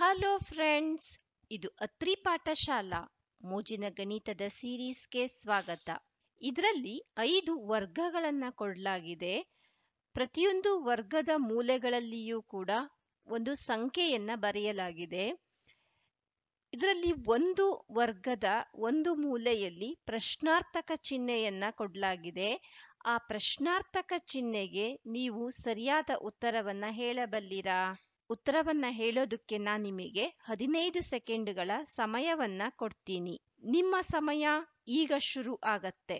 hello friends ಇದು ಅತ್ರಿ ಪಾಠಶಾಲಾ ಮೋಜಿನ ಗಣಿತದ ಸೀರೀಸ್‌ಗೆ ಸ್ವಾಗತ ಇದರಲ್ಲಿ ಐದು ವರ್ಗಗಳನ್ನ ಕೊಡ್ಲಾಗಿದೆ ಪ್ರತಿಯೊಂದು ವರ್ಗದ ಮೂಲೆಗಳಲ್ಲಿಯೂ ಕೂಡ ಒಂದು ಸಂಖ್ಯೆಯನ್ನ ಬರೆಯಲಾಗಿದೆ ಇದರಲ್ಲಿ ಒಂದು ವರ್ಗದ ಒಂದು ಮೂಲೆಯಲ್ಲಿ ಪ್ರಶ್ನಾರ್ಥಕ ಚಿಹ್ನೆಯನ್ನ ಕೊಡ್ಲಾಗಿದೆ ಆ ಪ್ರಶ್ನಾರ್ಥಕ ಚಿಹ್ನೆಗೆ ನೀವು ಸರಿಯಾದ ಉತ್ತರವನ್ನ ಹೇಳಬಲ್ಲಿರಾ ಉತ್ತರವನ್ನ ಹೇಳೋದಕ್ಕೆ ನಿಮಗೆ ಹದಿನೈದು ಸೆಕೆಂಡುಗಳ ಸಮಯವನ್ನ ಕೊಡ್ತೀನಿ ನಿಮ್ಮ ಸಮಯ ಈಗ ಶುರು ಆಗತ್ತೆ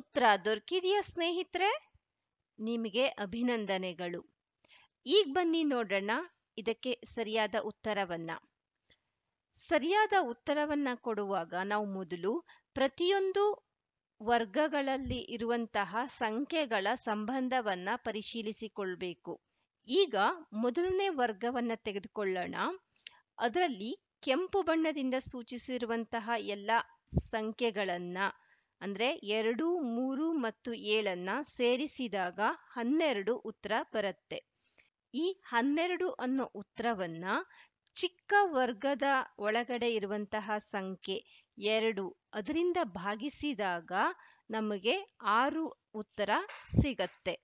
ಉತ್ತರ ದೊರಕಿದೆಯಾ ಸ್ನೇಹಿತರೆ ನಿಮಗೆ ಅಭಿನಂದನೆಗಳು ಈಗ ಬನ್ನಿ ನೋಡೋಣ ಇದಕ್ಕೆ ಸರಿಯಾದ ಉತ್ತರವನ್ನ ಸರಿಯಾದ ಉತ್ತರವನ್ನ ಕೊಡುವಾಗ ನಾವು ಮೊದಲು ಪ್ರತಿಯೊಂದು ವರ್ಗಗಳಲ್ಲಿ ಇರುವಂತಹ ಸಂಖ್ಯೆಗಳ ಸಂಬಂಧವನ್ನ ಪರಿಶೀಲಿಸಿಕೊಳ್ಬೇಕು ಈಗ ಮೊದಲನೇ ವರ್ಗವನ್ನ ತೆಗೆದುಕೊಳ್ಳೋಣ ಅದರಲ್ಲಿ ಕೆಂಪು ಬಣ್ಣದಿಂದ ಸೂಚಿಸಿರುವಂತಹ ಎಲ್ಲ ಸಂಖ್ಯೆಗಳನ್ನ ಅಂದ್ರೆ ಎರಡು ಮೂರು ಮತ್ತು ಏಳನ್ನ ಸೇರಿಸಿದಾಗ ಹನ್ನೆರಡು ಉತ್ತರ ಬರತ್ತೆ ಈ ಹನ್ನೆರಡು ಅನ್ನೋ ಉತ್ತರವನ್ನ ಚಿಕ್ಕ ವರ್ಗದ ಒಳಗಡೆ ಇರುವಂತಹ ಸಂಖ್ಯೆ ಎರಡು ಅದರಿಂದ ಭಾಗಿಸಿದಾಗ ನಮಗೆ ಆರು ಉತ್ತರ ಸಿಗತ್ತೆ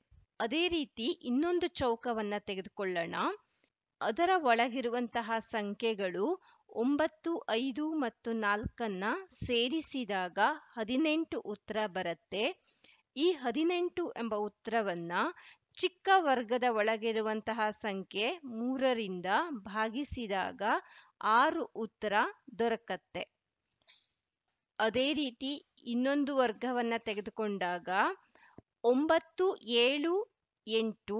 ಅದೇ ರೀತಿ ಇನ್ನೊಂದು ಚೌಕವನ್ನ ತೆಗೆದುಕೊಳ್ಳೋಣ ಅದರ ಒಳಗಿರುವಂತಹ ಸಂಖ್ಯೆಗಳು ಒಂಬತ್ತು ಐದು ಮತ್ತು ನಾಲ್ಕನ್ನ ಸೇರಿಸಿದಾಗ ಹದಿನೆಂಟು ಉತ್ತರ ಬರತ್ತೆ ಈ ಹದಿನೆಂಟು ಎಂಬ ಉತ್ತರವನ್ನ ಚಿಕ್ಕ ವರ್ಗದ ಒಳಗಿರುವಂತಹ ಸಂಖ್ಯೆ ಮೂರರಿಂದ ಭಾಗಿಸಿದಾಗ ಆರು ಉತ್ತರ ದೊರಕತ್ತೆ ಅದೇ ರೀತಿ ಇನ್ನೊಂದು ವರ್ಗವನ್ನ ತೆಗೆದುಕೊಂಡಾಗ ಒಂಬತ್ತು ಏಳು ಎಂಟು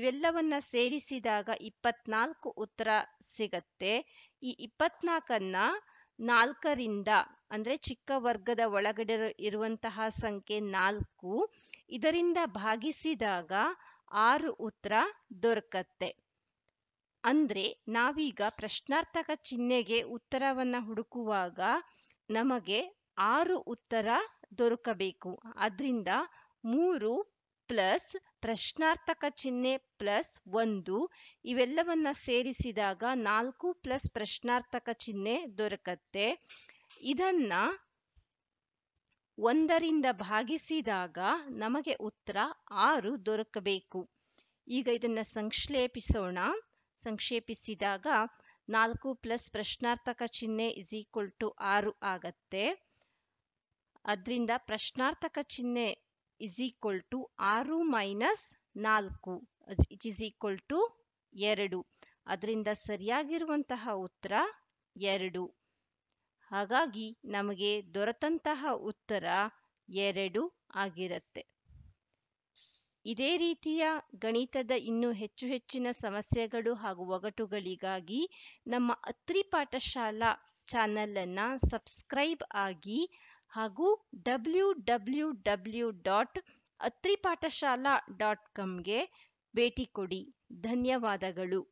ಇವೆಲ್ಲವನ್ನ ಸೇರಿಸಿದಾಗ ಇಪ್ಪತ್ನಾಲ್ಕು ಉತ್ತರ ಸಿಗತ್ತೆ ಈ ಇಪ್ಪತ್ನಾಕನ್ನ ನಾಲ್ಕರಿಂದ ಅಂದ್ರೆ ಚಿಕ್ಕ ವರ್ಗದ ಒಳಗಡೆ ಇರುವಂತಹ ಸಂಖ್ಯೆ ನಾಲ್ಕು ಇದರಿಂದ ಭಾಗಿಸಿದಾಗ ಆರು ಉತ್ತರ ದೊರಕತ್ತೆ ಅಂದ್ರೆ ನಾವೀಗ ಪ್ರಶ್ನಾರ್ಥಕ ಚಿಹ್ನೆಗೆ ಉತ್ತರವನ್ನ ಹುಡುಕುವಾಗ ನಮಗೆ ಆರು ಉತ್ತರ ದೊರಕಬೇಕು ಅದ್ರಿಂದ ಮೂರು ಪ್ಲಸ್ ಪ್ರಶ್ನಾರ್ಥಕ ಚಿಹ್ನೆ ಪ್ಲಸ್ ಒಂದು ಇವೆಲ್ಲವನ್ನ ಸೇರಿಸಿದಾಗ ನಾಲ್ಕು ಪ್ಲಸ್ ಪ್ರಶ್ನಾರ್ಥಕ ಚಿಹ್ನೆ ದೊರಕತ್ತೆ ಇದನ್ನ ಒಂದರಿಂದ ಭಾಗಿಸಿದಾಗ ನಮಗೆ ಉತ್ತರ ಆರು ದೊರಕಬೇಕು ಈಗ ಇದನ್ನ ಸಂಕ್ಷೇಪಿಸೋಣ ಸಂಕ್ಷೇಪಿಸಿದಾಗ ನಾಲ್ಕು ಪ್ಲಸ್ ಪ್ರಶ್ನಾರ್ಥಕ ಚಿಹ್ನೆ ಇಸ್ ಈಕ್ವಲ್ ಟು ಆರು ಆಗತ್ತೆ ಅದರಿಂದ ಪ್ರಶ್ನಾರ್ಥಕ ಚಿಹ್ನೆ ಇಸ್ ಈಕ್ವಲ್ ಟು ಆರು ಮೈನಸ್ ನಾಲ್ಕು ಇಚ್ ಈಕ್ವಲ್ ಟು ಎರಡು ಅದರಿಂದ ಸರಿಯಾಗಿರುವಂತಹ ಉತ್ತರ ಎರಡು ಹಾಗಾಗಿ ನಮಗೆ ದೊರೆತಂತಹ ಉತ್ತರ ಎರಡು ಆಗಿರುತ್ತೆ ಇದೇ ರೀತಿಯ ಗಣಿತದ ಇನ್ನೂ ಹೆಚ್ಚು ಹೆಚ್ಚಿನ ಸಮಸ್ಯೆಗಳು ಹಾಗೂ ಒಗಟುಗಳಿಗಾಗಿ ನಮ್ಮ ಅತ್ರಿ ಪಾಠಶಾಲಾ ಚಾನೆಲ್ ಅನ್ನ ಸಬ್ಸ್ಕ್ರೈಬ್ ಆಗಿ ಹಾಗೂ W W W dot Atripathashala dot ಕಾಮ್‌ಗೆ ಭೇಟಿ ಕೊಡಿ ಧನ್ಯವಾದಗಳು